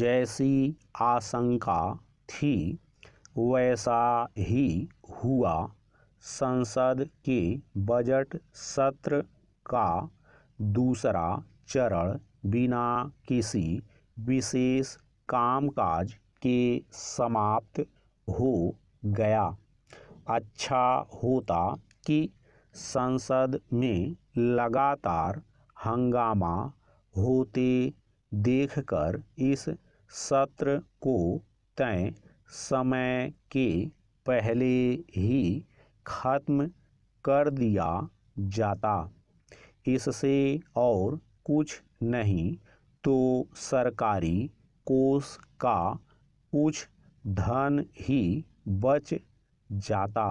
जैसी आशंका थी वैसा ही हुआ संसद के बजट सत्र का दूसरा चरण बिना किसी विशेष कामकाज के समाप्त हो गया अच्छा होता कि संसद में लगातार हंगामा होते देखकर इस सत्र को तय समय के पहले ही ख़त्म कर दिया जाता इससे और कुछ नहीं तो सरकारी कोष का कुछ धन ही बच जाता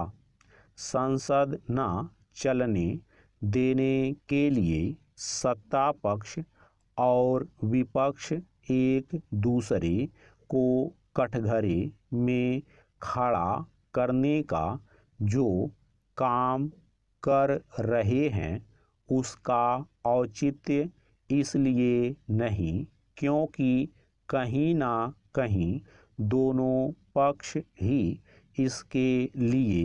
संसद न चलने देने के लिए सत्ता पक्ष और विपक्ष एक दूसरे को कटघरे में खड़ा करने का जो काम कर रहे हैं उसका औचित्य इसलिए नहीं क्योंकि कहीं ना कहीं दोनों पक्ष ही इसके लिए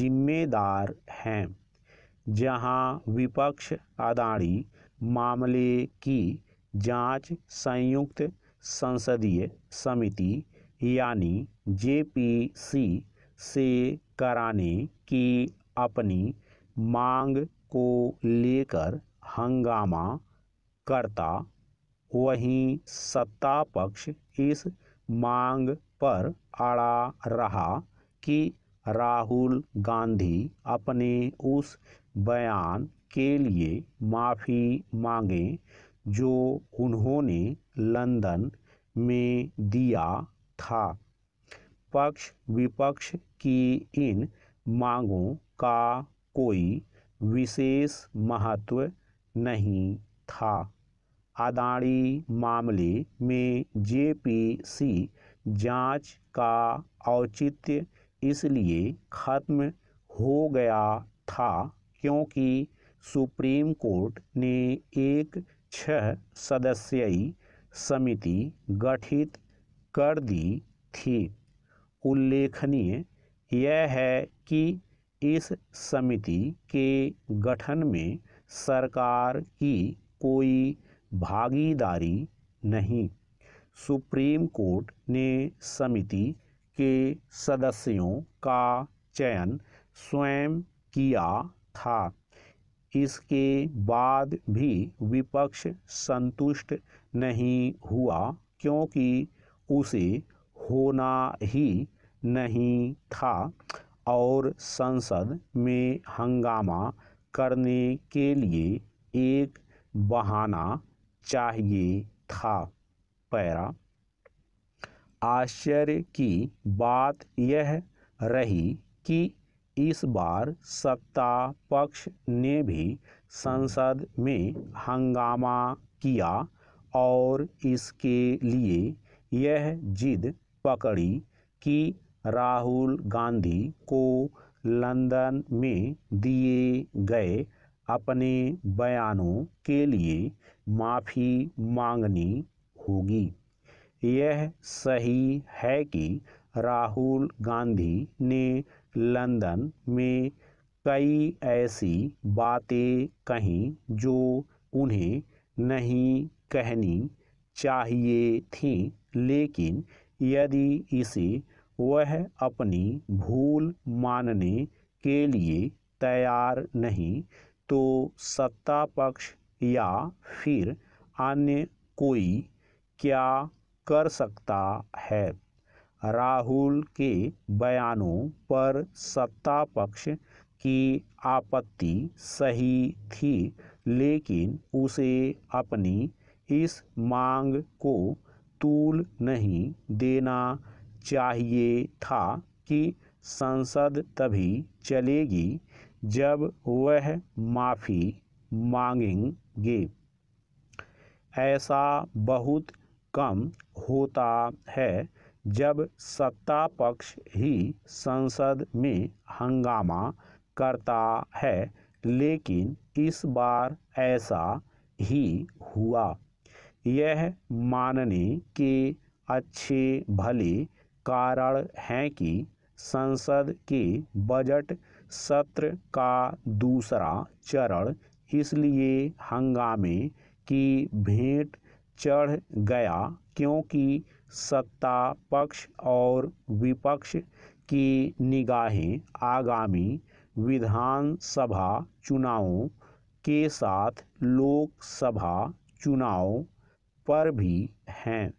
जिम्मेदार हैं जहां विपक्ष अदाड़ी मामले की जांच संयुक्त संसदीय समिति यानी जेपीसी से कराने की अपनी मांग को लेकर हंगामा करता वहीं सत्ता पक्ष इस मांग पर अड़ा रहा कि राहुल गांधी अपने उस बयान के लिए माफ़ी मांगें जो उन्होंने लंदन में दिया था पक्ष विपक्ष की इन मांगों का कोई विशेष महत्व नहीं था अदाणी मामले में जेपीसी जांच का औचित्य इसलिए ख़त्म हो गया था क्योंकि सुप्रीम कोर्ट ने एक छह सदस्यीय समिति गठित कर दी थी उल्लेखनीय यह है कि इस समिति के गठन में सरकार की कोई भागीदारी नहीं सुप्रीम कोर्ट ने समिति के सदस्यों का चयन स्वयं किया था इसके बाद भी विपक्ष संतुष्ट नहीं हुआ क्योंकि उसे होना ही नहीं था और संसद में हंगामा करने के लिए एक बहाना चाहिए था पैरा आश्चर्य की बात यह रही कि इस बार सत्ता पक्ष ने भी संसद में हंगामा किया और इसके लिए यह जिद पकड़ी कि राहुल गांधी को लंदन में दिए गए अपने बयानों के लिए माफ़ी मांगनी होगी यह सही है कि राहुल गांधी ने लंदन में कई ऐसी बातें कहीं जो उन्हें नहीं कहनी चाहिए थी लेकिन यदि इसे वह अपनी भूल मानने के लिए तैयार नहीं तो सत्ता पक्ष या फिर अन्य कोई क्या कर सकता है राहुल के बयानों पर सत्ता पक्ष की आपत्ति सही थी लेकिन उसे अपनी इस मांग को तूल नहीं देना चाहिए था कि संसद तभी चलेगी जब वह माफ़ी मांगेंगे ऐसा बहुत कम होता है जब सत्ता पक्ष ही संसद में हंगामा करता है लेकिन इस बार ऐसा ही हुआ यह मानने के अच्छे भले कारण हैं कि संसद के बजट सत्र का दूसरा चरण इसलिए हंगामे की भेंट चढ़ गया क्योंकि सत्ता पक्ष और विपक्ष की निगाहें आगामी विधानसभा चुनावों के साथ लोकसभा चुनाव पर भी हैं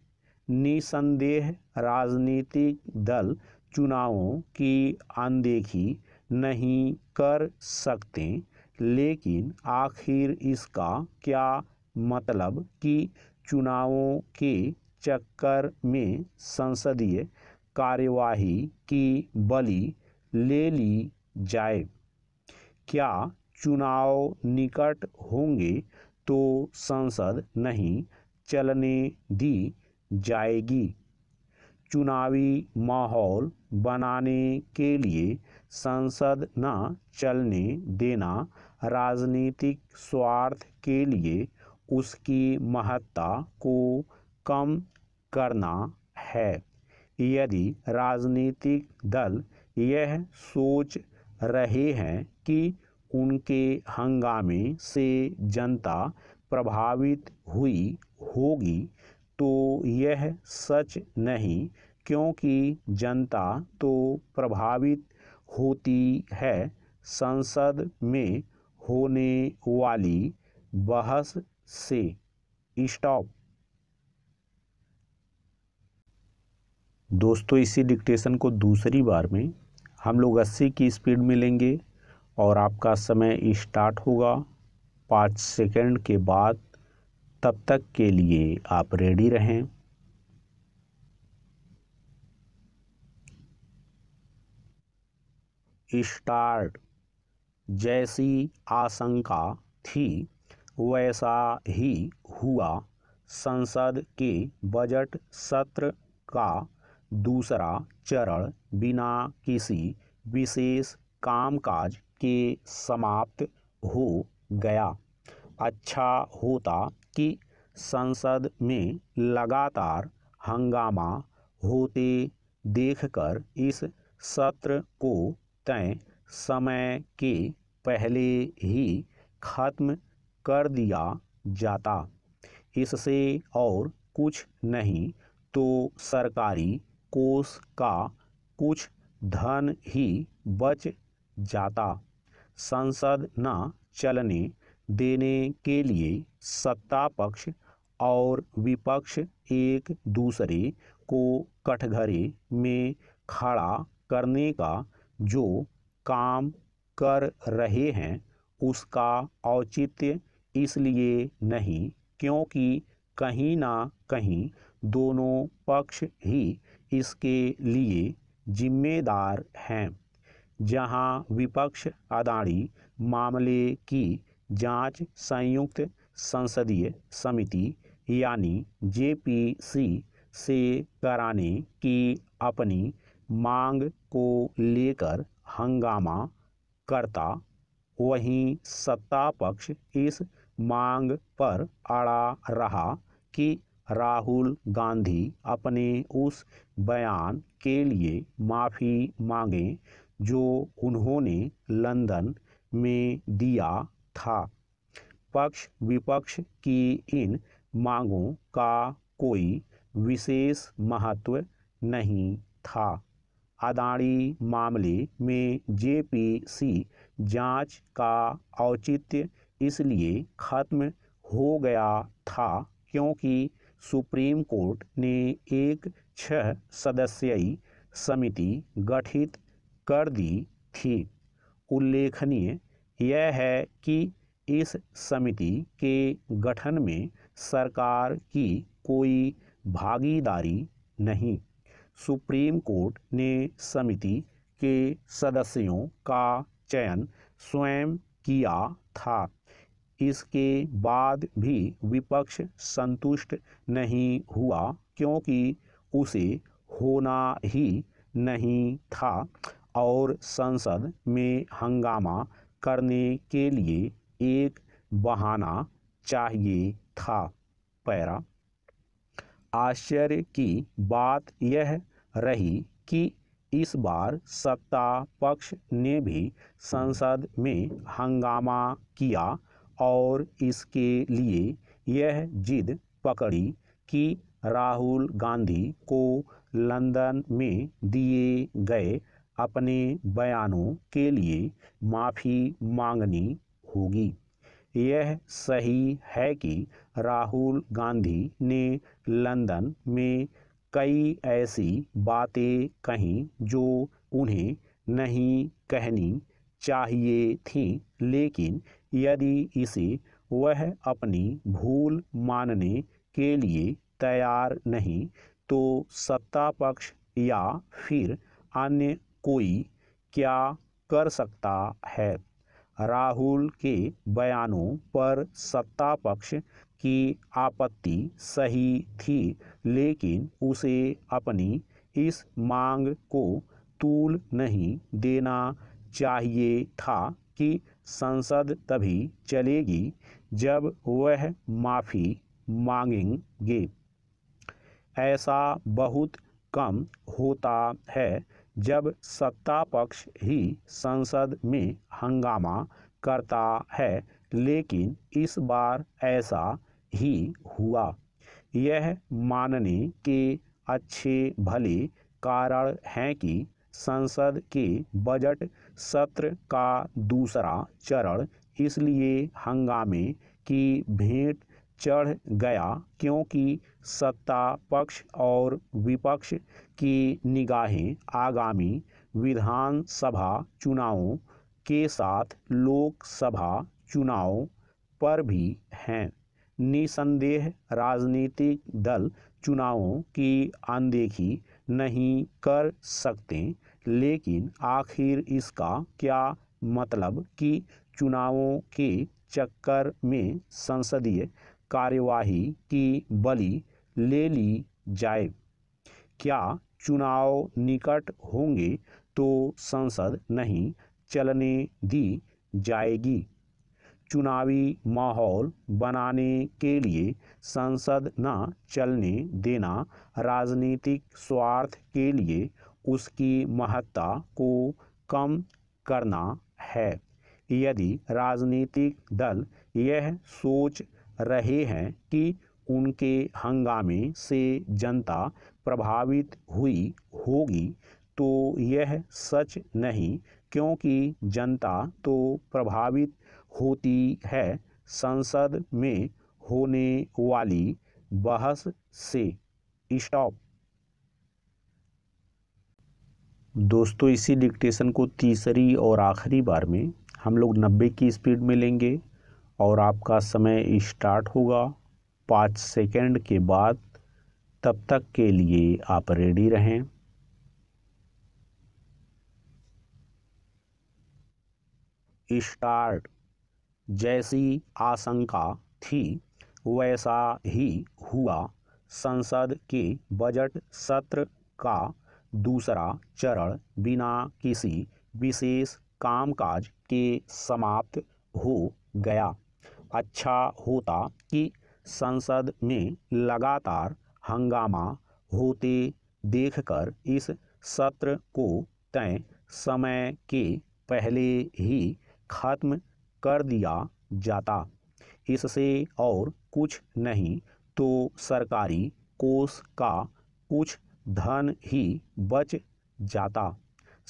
निसंदेह राजनीतिक दल चुनावों की अनदेखी नहीं कर सकते लेकिन आखिर इसका क्या मतलब कि चुनावों के चक्कर में संसदीय कार्यवाही की बलि ले ली जाए क्या चुनाव निकट होंगे तो संसद नहीं चलने दी जाएगी चुनावी माहौल बनाने के लिए संसद न चलने देना राजनीतिक स्वार्थ के लिए उसकी महत्ता को कम करना है यदि राजनीतिक दल यह सोच रहे हैं कि उनके हंगामे से जनता प्रभावित हुई होगी तो यह सच नहीं क्योंकि जनता तो प्रभावित होती है संसद में होने वाली बहस से स्टॉप दोस्तों इसी डिक्टेशन को दूसरी बार में हम लोग अस्सी की स्पीड में लेंगे और आपका समय स्टार्ट होगा पाँच सेकंड के बाद तब तक के लिए आप रेडी रहें स्टार्ट जैसी आशंका थी वैसा ही हुआ संसद के बजट सत्र का दूसरा चरण बिना किसी विशेष कामकाज के समाप्त हो गया अच्छा होता कि संसद में लगातार हंगामा होते देखकर इस सत्र को तय समय के पहले ही खत्म कर दिया जाता इससे और कुछ नहीं तो सरकारी कोष का कुछ धन ही बच जाता संसद न चलने देने के लिए सत्ता पक्ष और विपक्ष एक दूसरे को कटघरे में खड़ा करने का जो काम कर रहे हैं उसका औचित्य इसलिए नहीं क्योंकि कहीं ना कहीं दोनों पक्ष ही इसके लिए जिम्मेदार हैं जहां विपक्ष अदाड़ी मामले की जांच संयुक्त संसदीय समिति यानी जेपीसी से कराने की अपनी मांग को लेकर हंगामा करता वहीं सत्ता पक्ष इस मांग पर अड़ा रहा कि राहुल गांधी अपने उस बयान के लिए माफ़ी मांगे जो उन्होंने लंदन में दिया था पक्ष विपक्ष की इन मांगों का कोई विशेष महत्व नहीं था अदाणी मामले में जेपीसी जांच का औचित्य इसलिए खत्म हो गया था क्योंकि सुप्रीम कोर्ट ने एक छह सदस्यीय समिति गठित कर दी थी उल्लेखनीय यह है कि इस समिति के गठन में सरकार की कोई भागीदारी नहीं सुप्रीम कोर्ट ने समिति के सदस्यों का चयन स्वयं किया था इसके बाद भी विपक्ष संतुष्ट नहीं हुआ क्योंकि उसे होना ही नहीं था और संसद में हंगामा करने के लिए एक बहाना चाहिए था पैरा आश्चर्य की बात यह रही कि इस बार सत्ता पक्ष ने भी संसद में हंगामा किया और इसके लिए यह जिद पकड़ी कि राहुल गांधी को लंदन में दिए गए अपने बयानों के लिए माफ़ी मांगनी होगी यह सही है कि राहुल गांधी ने लंदन में कई ऐसी बातें कहीं जो उन्हें नहीं कहनी चाहिए थी लेकिन यदि इसे वह अपनी भूल मानने के लिए तैयार नहीं तो सत्ता पक्ष या फिर अन्य कोई क्या कर सकता है राहुल के बयानों पर सत्ता पक्ष की आपत्ति सही थी लेकिन उसे अपनी इस मांग को तूल नहीं देना चाहिए था कि संसद तभी चलेगी जब वह माफ़ी मांगेंगे ऐसा बहुत कम होता है जब सत्ता पक्ष ही संसद में हंगामा करता है लेकिन इस बार ऐसा ही हुआ यह मानने के अच्छे भले कारण हैं कि संसद के बजट सत्र का दूसरा चरण इसलिए हंगामे की भेंट चढ़ गया क्योंकि सत्ता पक्ष और विपक्ष की निगाहें आगामी विधानसभा चुनावों के साथ लोकसभा चुनाव पर भी हैं निसंदेह राजनीतिक दल चुनावों की अनदेखी नहीं कर सकते लेकिन आखिर इसका क्या मतलब कि चुनावों के चक्कर में संसदीय कार्यवाही की बलि ले ली जाए क्या चुनाव निकट होंगे तो संसद नहीं चलने दी जाएगी चुनावी माहौल बनाने के लिए संसद न चलने देना राजनीतिक स्वार्थ के लिए उसकी महत्ता को कम करना है यदि राजनीतिक दल यह सोच रहे हैं कि उनके हंगामे से जनता प्रभावित हुई होगी तो यह सच नहीं क्योंकि जनता तो प्रभावित होती है संसद में होने वाली बहस से स्टॉप दोस्तों इसी डिक्टेशन को तीसरी और आखिरी बार में हम लोग नब्बे की स्पीड में लेंगे और आपका समय स्टार्ट होगा पाँच सेकेंड के बाद तब तक के लिए आप रेडी रहें स्टार्ट जैसी आशंका थी वैसा ही हुआ संसद के बजट सत्र का दूसरा चरण बिना किसी विशेष कामकाज के समाप्त हो गया अच्छा होता कि संसद में लगातार हंगामा होते देखकर इस सत्र को तय समय के पहले ही खत्म कर दिया जाता इससे और कुछ नहीं तो सरकारी कोष का कुछ धन ही बच जाता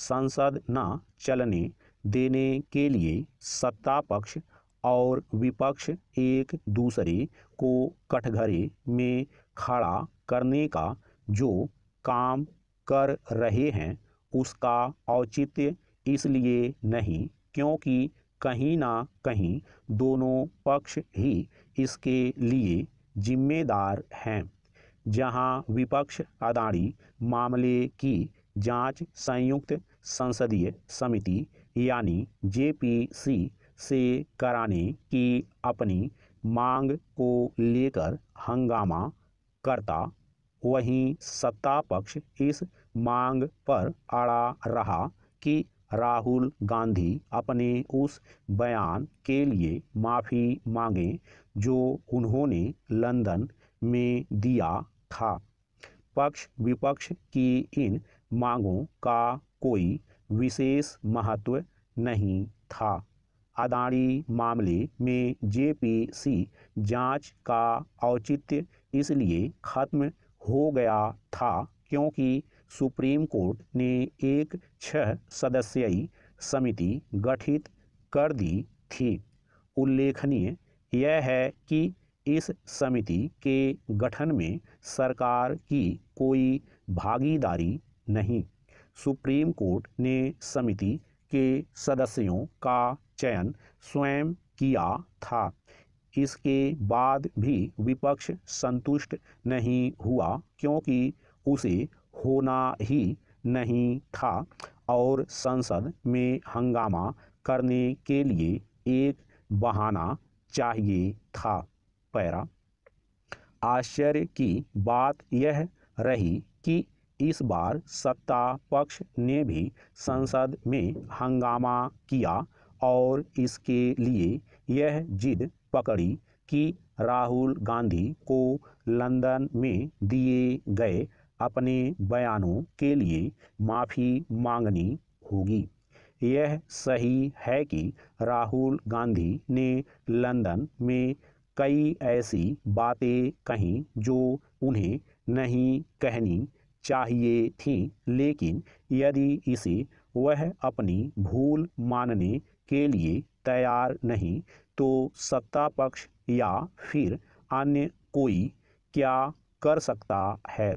संसद न चलने देने के लिए सत्ता पक्ष और विपक्ष एक दूसरे को कटघरे में खड़ा करने का जो काम कर रहे हैं उसका औचित्य इसलिए नहीं क्योंकि कहीं ना कहीं दोनों पक्ष ही इसके लिए जिम्मेदार हैं जहां विपक्ष अदाणी मामले की जांच संयुक्त संसदीय समिति यानी जेपीसी से कराने की अपनी मांग को लेकर हंगामा करता वहीं सत्ता पक्ष इस मांग पर अड़ा रहा कि राहुल गांधी अपने उस बयान के लिए माफ़ी मांगे जो उन्होंने लंदन में दिया था पक्ष विपक्ष की इन मांगों का कोई विशेष महत्व नहीं था अदाणी मामले में जेपीसी जांच का औचित्य इसलिए खत्म हो गया था क्योंकि सुप्रीम कोर्ट ने एक छह सदस्यीय समिति गठित कर दी थी उल्लेखनीय यह है कि इस समिति के गठन में सरकार की कोई भागीदारी नहीं सुप्रीम कोर्ट ने समिति के सदस्यों का चयन स्वयं किया था इसके बाद भी विपक्ष संतुष्ट नहीं हुआ क्योंकि उसे होना ही नहीं था और संसद में हंगामा करने के लिए एक बहाना चाहिए था पैरा आश्चर्य की बात यह रही कि इस बार सत्ता पक्ष ने भी संसद में हंगामा किया और इसके लिए यह जिद पकड़ी कि राहुल गांधी को लंदन में दिए गए अपने बयानों के लिए माफ़ी मांगनी होगी यह सही है कि राहुल गांधी ने लंदन में कई ऐसी बातें कहीं जो उन्हें नहीं कहनी चाहिए थी लेकिन यदि इसे वह अपनी भूल मानने के लिए तैयार नहीं तो सत्ता पक्ष या फिर अन्य कोई क्या कर सकता है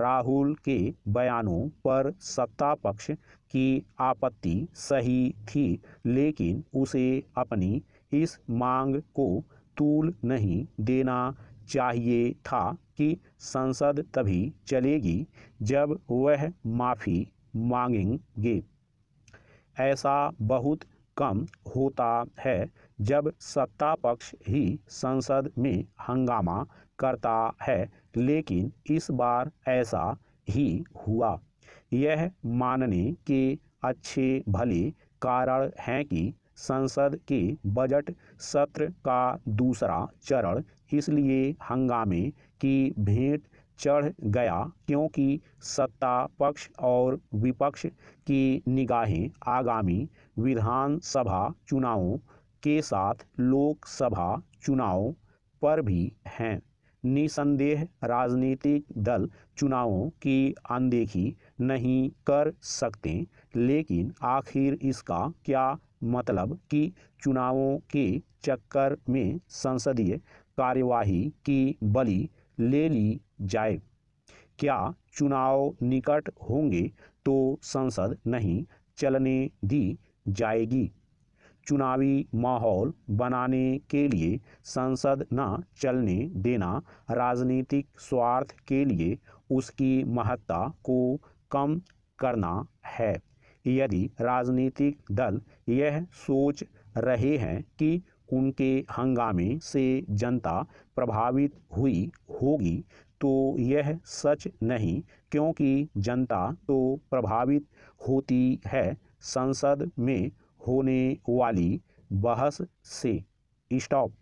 राहुल के बयानों पर सत्ता पक्ष की आपत्ति सही थी लेकिन उसे अपनी इस मांग को तूल नहीं देना चाहिए था कि संसद तभी चलेगी जब वह माफ़ी मांगेंगे ऐसा बहुत कम होता है जब सत्ता पक्ष ही संसद में हंगामा करता है लेकिन इस बार ऐसा ही हुआ यह मानने के अच्छे भले कारण हैं कि संसद के बजट सत्र का दूसरा चरण इसलिए हंगामे की भेंट चढ़ गया क्योंकि सत्ता पक्ष और विपक्ष की निगाहें आगामी विधानसभा चुनावों के साथ लोकसभा चुनावों पर भी हैं निसंदेह राजनीतिक दल चुनावों की अनदेखी नहीं कर सकते लेकिन आखिर इसका क्या मतलब कि चुनावों के चक्कर में संसदीय कार्यवाही की बलि ले ली जाए क्या चुनाव निकट होंगे तो संसद नहीं चलने दी जाएगी चुनावी माहौल बनाने के लिए संसद न चलने देना राजनीतिक स्वार्थ के लिए उसकी महत्ता को कम करना है यदि राजनीतिक दल यह सोच रहे हैं कि उनके हंगामे से जनता प्रभावित हुई होगी तो यह सच नहीं क्योंकि जनता तो प्रभावित होती है संसद में होने वाली बहस से स्टॉप